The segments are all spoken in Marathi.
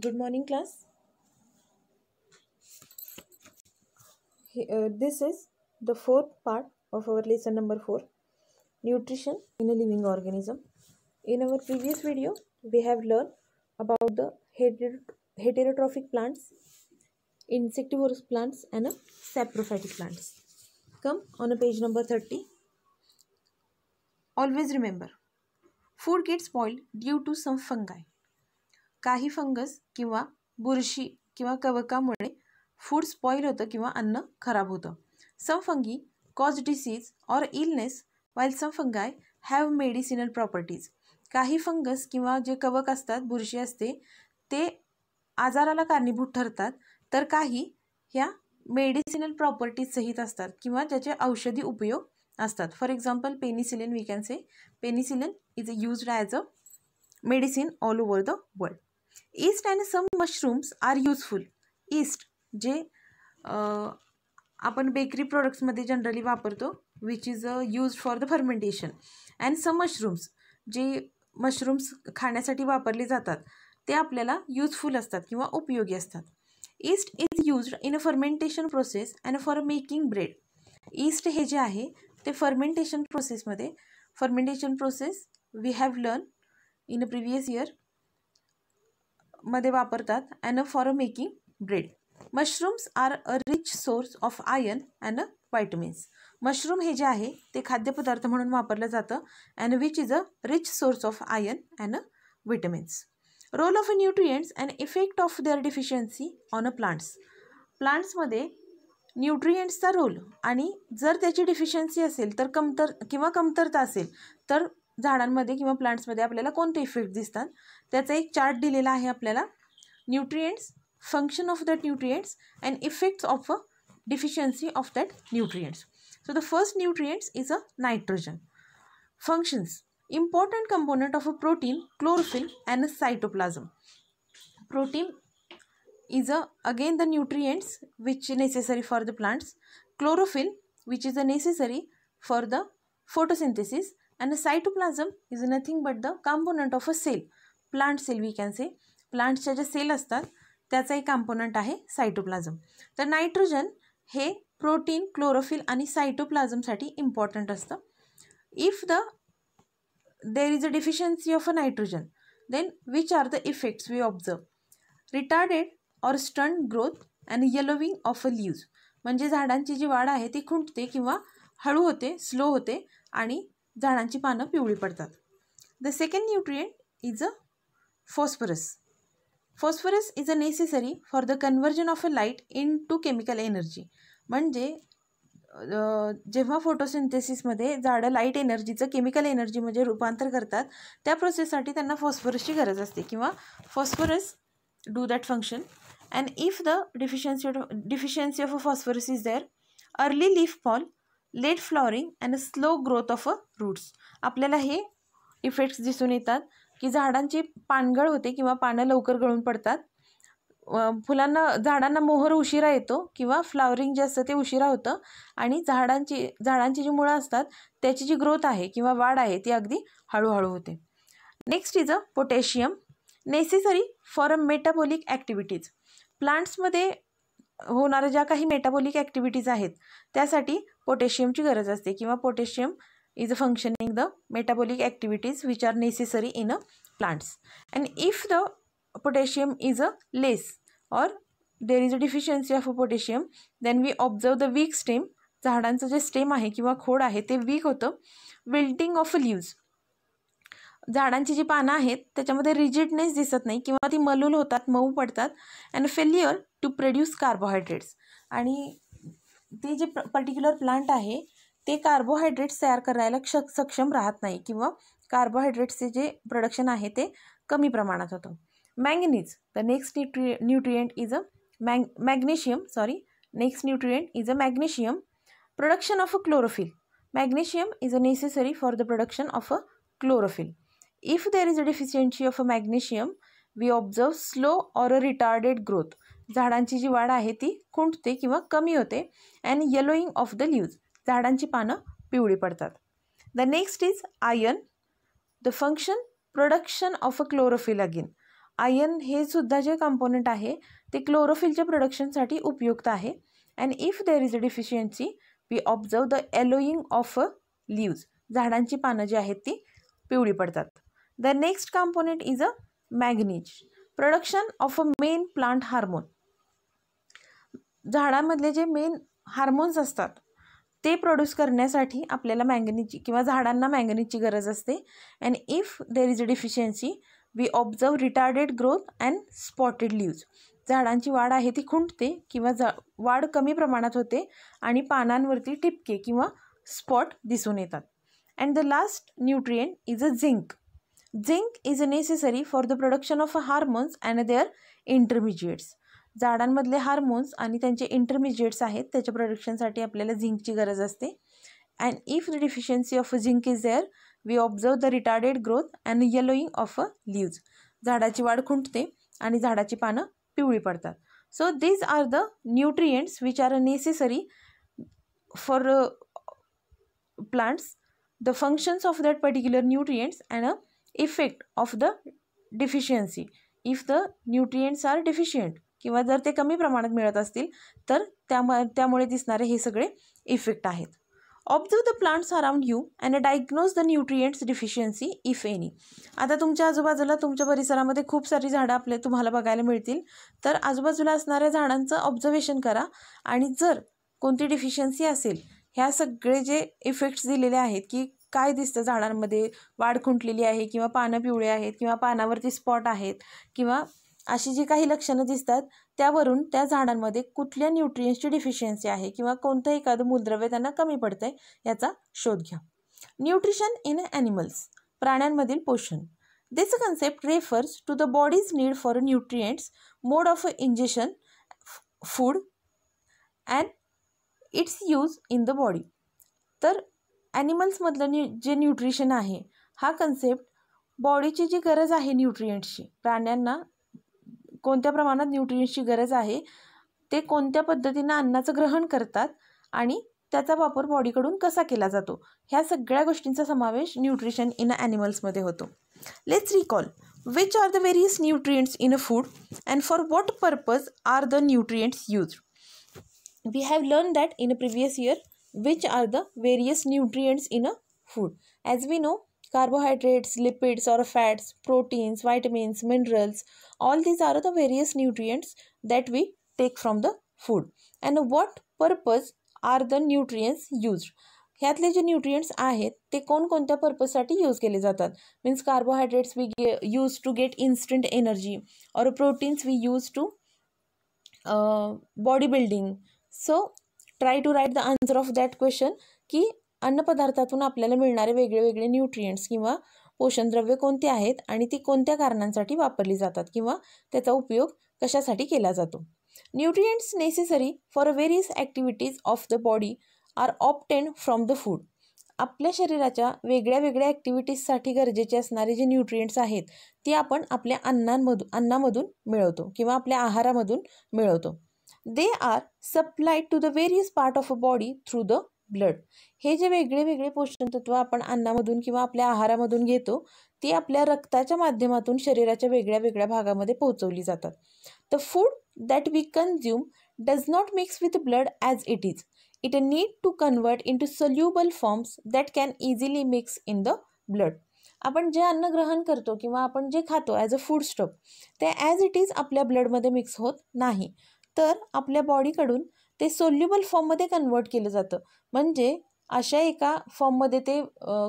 Good morning class. Uh, this is the fourth part of our lesson number 4 nutrition in a living organism in our previous video we have learned about the heterotrophic plants insectivorous plants and a saprophytic plants come on a page number 30 always remember food gets spoiled due to some fungi काही फंगस किंवा बुरशी किंवा कवकामुळे फूड स्पॉईल होतं किंवा अन्न खराब होतं some fungi cause disease or illness while some fungi have medicinal properties काही फंगस किंवा जे कवक असतात बुरशी असते ते आजाराला कारणीभूत ठरतात तर काही ह्या मेडिसिनल प्रॉपर्टीज सहित असतात किंवा ज्याचे औषधी उपयोग असतात for example penicillin we can say penicillin is used as a medicine all over the world yeast and some mushrooms are useful yeast जे आपण बेकरी प्रोडक्ट्समध्ये जनरली वापरतो which is a use for the fermentation and some mushrooms जे मशरूम्स खाण्यासाठी वापरले जातात ते आपल्याला यूजफुल असतात किंवा उपयोगी असतात yeast is used in a fermentation process and for making bread yeast हे जे आहे ते फर्मेंटेशन प्रोसेसमध्ये fermentation process we have learn in a previous year मध्ये वापरतात and for a making bread mushrooms are a rich source of iron and a vitamins mushroom हे जे आहे ते खाद्यपदार्थ म्हणून वापरलं जातं and which is a rich source of iron and a vitamins role of a nutrients and effect of their deficiency on a plants प्लांट्समध्ये न्यूट्रिएंट्सचा रोल आणि जर त्याची डिफिशियन्सी असेल तर कमतर किंवा कमतरता असेल तर झाडांमध्ये किंवा प्लांट्समध्ये आपल्याला कोणते इफेक्ट दिसतात त्याचा एक चार्ट दिलेला आहे आपल्याला nutrients function of that nutrients and effects of a deficiency of that nutrients so the first nutrients is a nitrogen functions important component of a protein chlorophyll and a cytoplasm protein is a again the nutrients which necessary for the plants chlorophyll which is a necessary for the photosynthesis and a cytoplasm is nothing but the component of a cell plant cell we can say प्लांट्सच्या ज्या सेल असतात त्याचा एक कंपोनंट आहे सायटोप्लाझम तर नायट्रोजन हे प्रोटीन क्लोरोफिल आणि सायटोप्लाझमसाठी इम्पॉर्टंट असतं if the there is a deficiency of a nitrogen then which are the effects we observe retarded or stunt growth and yellowing of a leaves म्हणजे झाडांची जी वाढ आहे ती खुंटते किंवा हळू होते स्लो होते आणि झाडांची पानं पिवळी पडतात the second nutrient is a phosphorus phosphorus is a necessary for the conversion of a light into chemical energy म्हणजे जेव्हा फोटोसिंथेसिसमध्ये झाडं लाईट एनर्जीचं केमिकल एनर्जी म्हणजे रूपांतर करतात त्या प्रोसेससाठी त्यांना फॉस्फरसची गरज असते किंवा phosphorus do that function and if the deficiency deficiency of a phosphorus is there early leaf fall late flowering and a slow growth of a roots आपल्याला हे इफेक्ट्स दिसून येतात की झाडांची पानगळ होते किंवा पानं लवकर गळून पडतात फुलांना झाडांना मोहर उशिरा येतो किंवा फ्लावरिंग जे असतं ते उशिरा होतं आणि झाडांची झाडांची जी मुळं असतात त्याची जी ग्रोथ आहे किंवा वाढ आहे ती अगदी हळूहळू होते next is a potassium necessary for a metabolic activities प्लांट्समध्ये होणाऱ्या ज्या काही मेटाबॉलिक ॲक्टिव्हिटीज आहेत त्यासाठी पोटॅशियमची गरज असते किंवा potassium is functioning the metabolic activities which are necessary in a plants and if the potassium is a less or there is a deficiency of a potassium then we observe the weak stem झाडांचं जे स्टेम आहे किंवा खोड आहे ते वीक होतं विल्टिंग ऑफ लीव्ज झाडांची जी पानं आहेत त्याच्यामध्ये रिजिडनेस दिसत नाही किंवा ती मलूल होतात मऊ पडतात and failure to produce carbohydrates आणि ते जे पर्टिक्युलर प्लांट आहे ते कार्बोहायड्रेट्स तयार करायला क्ष सक्षम राहत नाही किंवा कार्बोहायड्रेट्सचे जे प्रोडक्शन आहे ते कमी प्रमाणात होतं manganese the next nutri nutrient is a mag magnesium sorry next nutrient is a magnesium production of a chlorophyll magnesium is a necessary for the production of a chlorophyll if there is a deficiency of a magnesium we observe slow or a retarded growth झाडांची जी वाढ आहे ती खुंटते किंवा कमी होते and yellowing of the leaves झाडांची पानं पिवळी पडतात the next is ion the function production of a chlorophyll again iron हे सुद्धा जे कंपोनंट आहे ते क्लोरोफिलच्या प्रोडक्शनसाठी उपयुक्त आहे and if there is a deficiency we observe the yellowing of a leaves झाडांची पानं जी आहेत ती पिवळी पडतात the next component is a manganese production of a main plant hormone झाडामधले जे मेन हार्मोन्स असतात ते प्रोड्यूस करण्यासाठी आपल्याला मँगनीची किंवा झाडांना मँगनीची गरज असते and if there is a deficiency we observe retarded growth and spotted leaves झाडांची वाढ आहे ती खुंटते किंवा जा वाढ कमी प्रमाणात होते आणि पानांवरती टिपके किंवा स्पॉट दिसून येतात and the last nutrient is a zinc zinc is a necessary for the production of hormones and their intermediates झाडांमधले हार्मोन्स आणि त्यांचे इंटरमिजिएट्स आहेत त्याच्या प्रोडक्शनसाठी आपल्याला झिंकची गरज असते and if the deficiency of zinc is there we observe the retarded growth and yellowing of a leaves झाडाची वाढ खुंटते आणि झाडाची पानं पिवळी पडतात so these are the nutrients which are necessary for plants the functions of that particular nutrients and a effect of the deficiency if the nutrients are deficient किंवा जर ते कमी प्रमाणात मिळत असतील तर त्याम त्यामुळे दिसणारे हे सगळे इफेक्ट आहेत observe the plants around you and diagnose the nutrients deficiency if any आता तुमच्या आजूबाजूला तुमच्या परिसरामध्ये खूप सारी झाडं आपले तुम्हाला बघायला मिळतील तर आजूबाजूला असणाऱ्या झाडांचं ऑब्झर्वेशन करा आणि जर कोणती डिफिशियन्सी असेल ह्या सगळे जे इफेक्ट्स दिलेले आहेत की काय दिसतं झाडांमध्ये वाढ खुंटलेली आहे किंवा पानं पिवळे आहेत किंवा पानावरती स्पॉट आहेत किंवा अशी जी काही लक्षणं दिसतात त्यावरून त्या झाडांमध्ये कुठल्या न्यूट्रियन्सची डिफिशियन्सी आहे किंवा कोणतं एखादं मूलद्रव्य त्यांना कमी आहे याचा शोध घ्या न्यूट्रिशन इन ॲनिमल्स प्राण्यांमधील पोषण this concept refers to the body's need for nutrients mode of ingestion food and its use in the body तर ॲनिमल्समधलं न्यू जे न्यूट्रिशन आहे हा कन्सेप्ट बॉडीची जी गरज आहे न्यूट्रिएंट्सची प्राण्यांना कोणत्या प्रमाणात न्यूट्रियन्सची गरज आहे ते कोणत्या पद्धतीनं अन्नाचं ग्रहण करतात आणि त्याचा वापर बॉडीकडून कसा केला जातो ह्या सगळ्या गोष्टींचा समावेश न्यूट्रिशन इन अ ॲनिमल्समध्ये होतो let's recall which are the various nutrients in a food and for what purpose are the nutrients use we have learn that in a previous year which are the various nutrients in a food as we know carbohydrates lipids or fats proteins vitamins minerals all these are the various nutrients that we take from the food and what purpose are the nutrients used ह्यातले जे न्यूट्रिएंट्स आहेत ते कोणकोणत्या पर्पजसाठी यूज केले जातात means carbohydrates we get use to get instant energy or proteins we use to body building. So, try to write the answer of that question. की अन्नपदार्थातून आपल्याला मिळणारे वेगळे वेगळे न्यूट्रियंट्स किंवा पोषणद्रव्य कोणते आहेत आणि ती कोणत्या कारणांसाठी वापरली जातात किंवा त्याचा उपयोग कशासाठी केला जातो nutrients necessary for various activities of the body are obtain from the food आपल्या शरीराच्या वेगळ्या वेगळ्या ॲक्टिव्हिटीजसाठी गरजेचे असणारे जे न्यूट्रियंट्स आहेत ते आपण आपल्या अन्नांमधून अन्नामधून मिळवतो किंवा आपल्या आहारामधून मिळवतो they are supply to the various part of a body through the blood हे जे वेगळे वेगळे पोषण तत्व आपण अन्नामधून किंवा आपल्या आहारामधून घेतो ती आपल्या रक्ताच्या माध्यमातून शरीराच्या वेगळ्या वेगळ्या भागामध्ये पोहोचवली जातात the food that we consume does not mix with blood as it is it need to convert into soluble forms that can easily mix in the blood आपण जे अन्न ग्रहण करतो किंवा आपण जे खातो ॲज अ फूड स्टॉप ते ॲज इट इज आपल्या ब्लडमध्ये मिक्स होत नाही तर आपल्या बॉडीकडून ते सोल्युबल फॉर्ममध्ये कन्वर्ट केलं जातं म्हणजे अशा एका फॉर्ममध्ये ते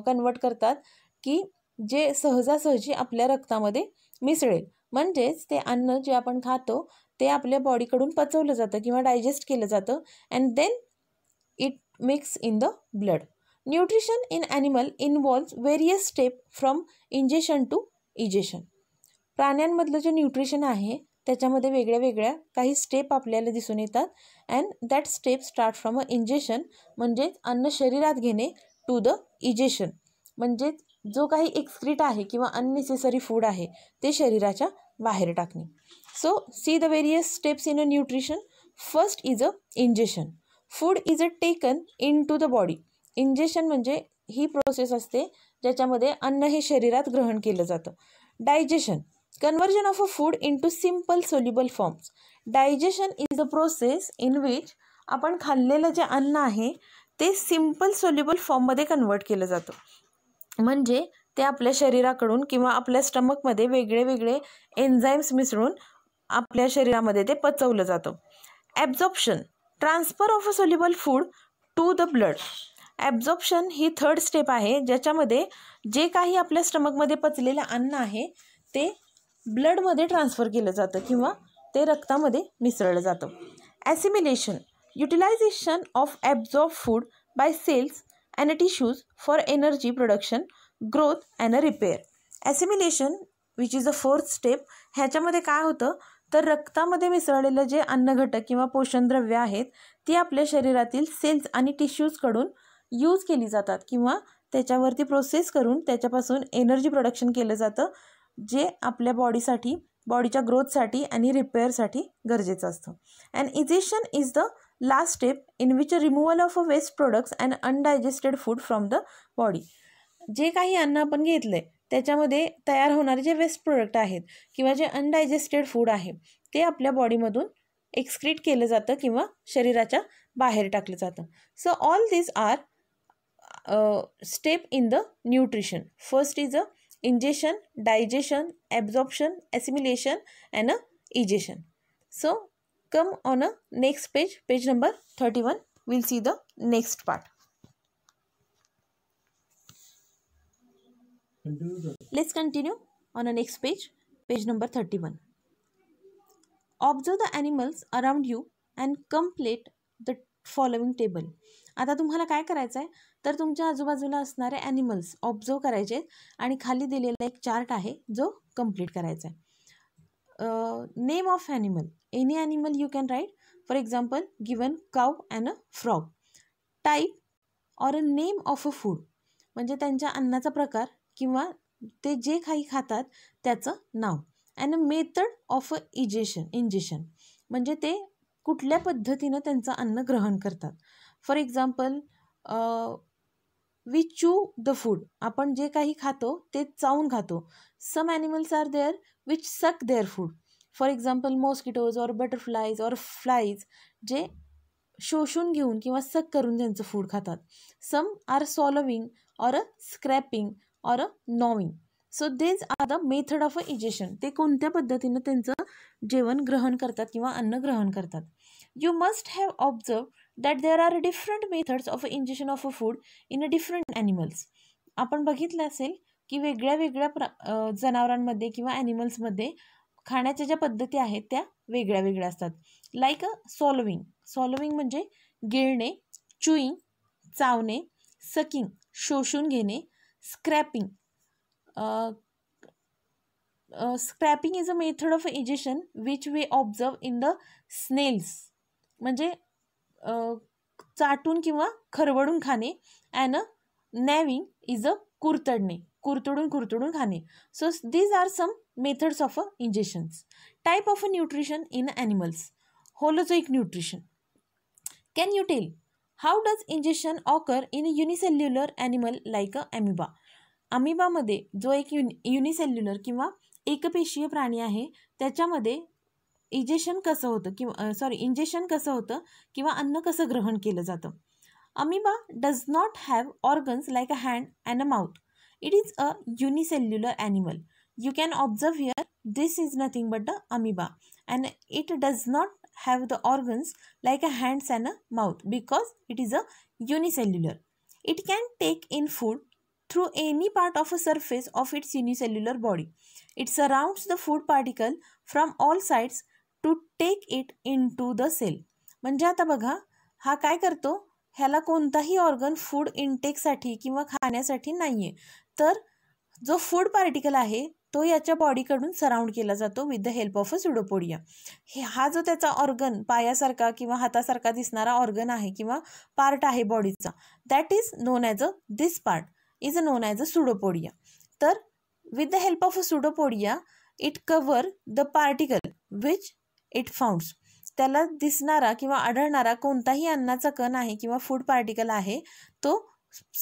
कन्वर्ट करतात की जे सहजासहजी आपल्या रक्तामध्ये मिसळेल म्हणजेच ते अन्न जे आपण खातो ते आपल्या बॉडीकडून पचवलं जातं किंवा डायजेस्ट केलं जातं and then it mix in the blood nutrition in animal involves various step from ingestion to egestion प्राण्यांमधलं जे न्यूट्रिशन आहे त्याच्यामध्ये वेगळ्या वेगळ्या काही स्टेप आपल्याला दिसून येतात and that step start from a ingestion म्हणजेच अन्न शरीरात घेणे टू द इजेशन म्हणजेच जो काही एक्सक्रीट आहे किंवा अननेसेसरी फूड आहे ते शरीराच्या बाहेर टाकणे so see the various steps in a nutrition first is a ingestion food is a taken into the body ingestion म्हणजे ही प्रोसेस असते ज्याच्यामध्ये अन्न हे शरीरात ग्रहण केलं जातं digestion conversion of a food into simple soluble forms digestion is the process in which आपण खाल्लेलं जे अन्न आहे ते सिम्पल सोल्युबल फॉर्ममध्ये कन्वर्ट केलं जातं म्हणजे ते आपल्या शरीराकडून किंवा आपल्या स्टमकमध्ये वेगळे वेगळे एन्झाईम्स मिसळून आपल्या शरीरामध्ये ते पचवलं जातं absorption transfer of a soluble food to the blood absorption ही थर्ड स्टेप आहे ज्याच्यामध्ये जे काही आपल्या स्टमकमध्ये पचलेलं अन्न आहे ते ब्लडमध्ये ट्रान्सफर केलं जातं किंवा ते रक्तामध्ये मिसळलं जातं assimilation utilisation of absorb food by cells and tissues for energy production growth and repair assimilation which is a fourth step ह्याच्यामध्ये काय होतं तर रक्तामध्ये मिसळलेलं जे अन्न घटक किंवा पोषणद्रव्य आहेत ती आपल्या शरीरातील सेल्स आणि टिश्यूजकडून यूज केली जातात किंवा त्याच्यावरती प्रोसेस करून त्याच्यापासून एनर्जी प्रोडक्शन केलं जातं जे आपल्या बॉडीसाठी बॉडीच्या ग्रोथसाठी आणि रिपेअरसाठी गरजेचं असतं and egestion is the last step in which removal of a waste products and undigested food from the body जे काही अन्न आपण घेतलं आहे त्याच्यामध्ये तयार होणारे जे वेस्ट प्रोडक्ट आहेत किंवा जे अनडायजेस्टेड फूड आहे ते आपल्या बॉडीमधून एक्सक्रीट केलं जातं किंवा शरीराच्या बाहेर टाकलं जातं so all these are step in the nutrition first is a ingestion, digestion, absorption, assimilation and a egestion. So come on a next page, page number 31. We'll see the next part. Let's continue on a next page, page number 31. Observe the animals around you and complete the following table आता तुम्हाला काय करायचं आहे तर तुमच्या आजूबाजूला असणारे ॲनिमल्स ऑब्झर्व करायचे आहेत आणि खाली दिलेला एक चार्ट आहे जो कम्प्लीट करायचा आहे name of animal any animal you can write for example given cow and a frog type or a name of a food म्हणजे त्यांच्या अन्नाचा प्रकार किंवा ते जे काही खातात त्याचं नाव and a method of a egestion ingestion म्हणजे ते कुठल्या पद्धतीनं त्यांचं अन्न ग्रहण करतात for example we chew the food आपण जे काही खातो ते चावून खातो some animals are there which suck their food for example mosquitoes or butterflies or flies जे शोषून घेऊन किंवा सक करून त्यांचं फूड खातात some are swallowing or a scraping or a gnawing so these are the method of a egestion ते कोणत्या पद्धतीनं त्यांचं जेवण ग्रहण करतात किंवा अन्न ग्रहण करतात you must have observe that there are different methods of injection of a food in a different animals आपण बघितलं असेल की वेगळ्या वेगळ्या प्र जनावरांमध्ये किंवा ॲनिमल्समध्ये खाण्याच्या ज्या पद्धती आहेत त्या वेगळ्या वेगळ्या असतात लाईक अ सॉलोविंग म्हणजे गिळणे चुईंग चावणे सकिंग शोषून घेणे scraping scraping is a method of injection digestion we observe in the snails म्हणजे चाटून किंवा खरवडून खाणे अँड नॅविंग इज अ कुरतडणे कुरतडून कुरतडून खाणे so these are some methods of a ingestions type of a nutrition in animals एक nutrition can you tell how does injection occur in unicellular animal like a amoeba अमिबामध्ये जो एक युनि युनिसेल्युलर किंवा एकपेशीय प्राणी आहे त्याच्यामध्ये इजेशन कसं होतं किंवा सॉरी इंजेशन कसं होतं किंवा अन्न कसं ग्रहण केलं जातं amoeba does not have organs like a hand and a mouth it is a unicellular animal you can observe here this is nothing but a amoeba and it does not have the organs like a hands and a mouth because it is a unicellular it can take in food through any part of a surface of its unicellular body it surrounds the food particle from all sides to take it into the cell म्हणजे आता बघा हा काय करतो ह्याला कोणताही ऑर्गन फूड इनटेकसाठी किंवा खाण्यासाठी नाही आहे तर जो फूड पार्टिकल आहे तो याच्या बॉडीकडून सराउंड केला जातो with the help of a pseudopodia हे हा जो त्याचा ऑर्गन पायासारखा किंवा हातासारखा दिसणारा ऑर्गन आहे किंवा पार्ट आहे बॉडीचा that is known as a this part is known as a pseudopodia तर with the help of a pseudopodia it cover the particle which it founds त्याला दिसणारा किंवा आढळणारा कोणताही अन्नाचा कण आहे किंवा फूड पार्टिकल आहे तो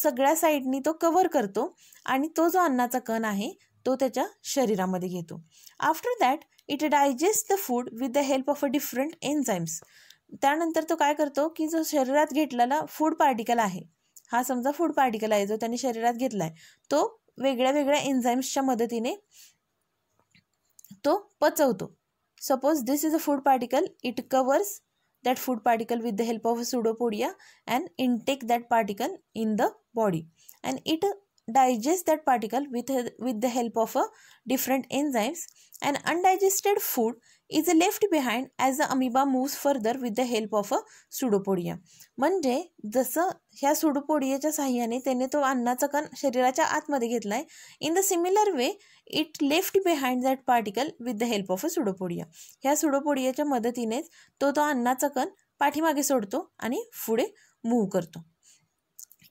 सगळ्या साईडनी तो कवर करतो आणि तो जो अन्नाचा कण आहे तो त्याच्या शरीरामध्ये घेतो after that it digest the food with the help of a different enzymes त्यानंतर तो काय करतो की जो शरीरात घेतलेला फूड पार्टिकल आहे हा समजा फूड पार्टिकल आहे जो त्यांनी शरीरात घेतला आहे तो वेगळ्या वेगळ्या एन्झाईम्सच्या मदतीने तो पचवतो suppose this is a food particle it covers that food particle with the help of pseudopodia and in take that particle in the body and it digest that particle with with the help of a different enzymes and undigested food is a left behind as a amoeba moves further with the help of a pseudopodia म्हणजे जसं ह्या सुडोपोडियाच्या साह्याने त्याने तो अन्नाचा कण शरीराच्या आतमध्ये घेतला आहे in the similar way it left behind that particle with the help of a pseudopodia ह्या सुडोपोडियाच्या मदतीनेच तो तो अन्नाचा कण पाठीमागे सोडतो आणि पुढे मूव्ह करतो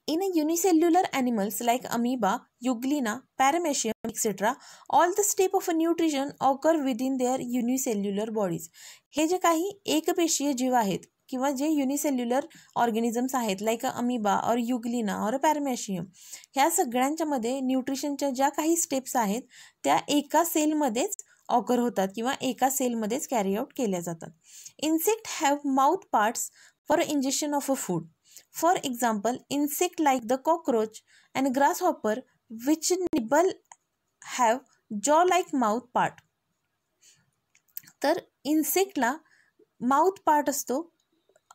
in a unicellular animals like amoeba euglena paramecium et cetera all the step of a nutrition occur within their unicellular bodies हे जे काही एकपेशीय जीव आहेत किंवा जे युनिसेल्युलर ऑर्गॅनिझम्स आहेत लाईक अमिबा और युगलिना और पॅरमॅशियम ह्या सगळ्यांच्यामध्ये न्यूट्रिशनच्या ज्या काही स्टेप्स आहेत त्या एका सेलमध्येच ऑकर होतात किंवा एका सेलमध्येच कॅरी आउट केल्या जातात insect have mouth parts for injection of a food for example insect like the cockroach and grasshopper which nibble have jaw like mouth part तर इन्सेक्टला माउथ पार्ट असतो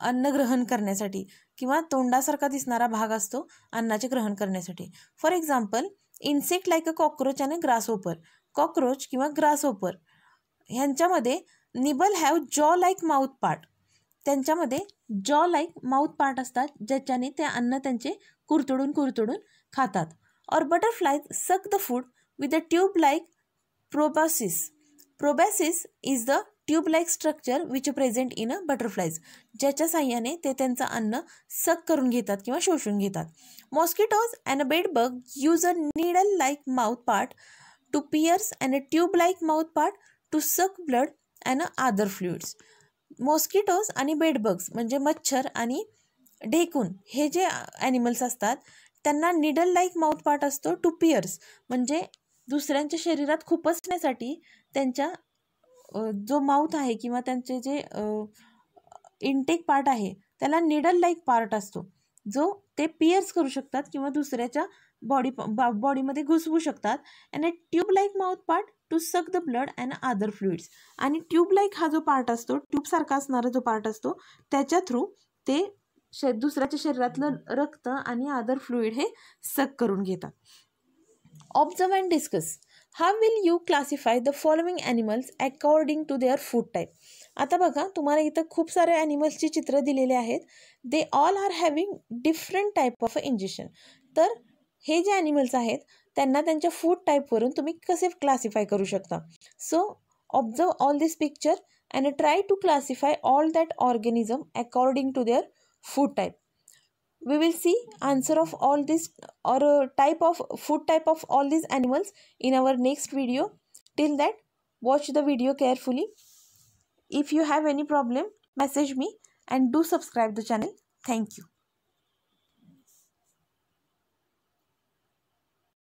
अन्न ग्रहण करण्यासाठी किंवा तोंडासारखा दिसणारा भाग असतो अन्नाचे ग्रहण करण्यासाठी for example insect like a cockroach आणि ओपर कॉक्रोच किंवा ग्रास ओपर ह्यांच्यामध्ये nibble have jaw like mouth part त्यांच्यामध्ये जॉ लाईक माउथ पार्ट असतात ज्याच्याने ते अन्न त्यांचे कुरतडून कुरतडून खातात और butterfly suck the food with a tube like proboscis proboscis is the tube like structure which present in a butterflies ज्याच्या साह्याने ते त्यांचं अन्न सक करून घेतात किंवा शोषून घेतात mosquitoes and a bedbug use a needle like mouth part to pierce and a tube like mouth part to suck blood and a other fluids mosquitoes आणि बेडबग्स म्हणजे मच्छर आणि ढेकून हे जे ॲनिमल्स असतात त्यांना निडल लाईक माउथ पार्ट असतो टू पियर्स म्हणजे दुसऱ्यांच्या शरीरात खुपसण्यासाठी त्यांच्या जो माउथ आहे किंवा त्यांचे जे इनटेक पार्ट आहे त्याला निडल लाईक पार्ट असतो जो ते पियर्स करू शकतात किंवा दुसऱ्याच्या बॉडी बॉडीमध्ये घुसवू शकतात and a tube like mouth part to suck the blood and other fluids आणि ट्यूब लाईक हा जो पार्ट असतो ट्यूबसारखा असणारा जो पार्ट असतो त्याच्या थ्रू ते शे दुसऱ्याच्या शरीरातलं रक्त आणि अदर फ्लुइड हे सक करून घेतात observe and discuss how will you classify the following animals according to their food type आता बघा तुम्हाला इथं खूप सारे ॲनिमल्सची चित्र दिलेले आहेत they all are having different type of injection तर हे जे ॲनिमल्स आहेत त्यांना त्यांच्या फूड टाईपवरून तुम्ही कसे क्लासिफाय करू शकता so observe all this picture and try to classify all that organism according to their food type we will see answer of all this or uh, type of food type of all these animals in our next video till that watch the video carefully if you have any problem message me and do subscribe the channel thank you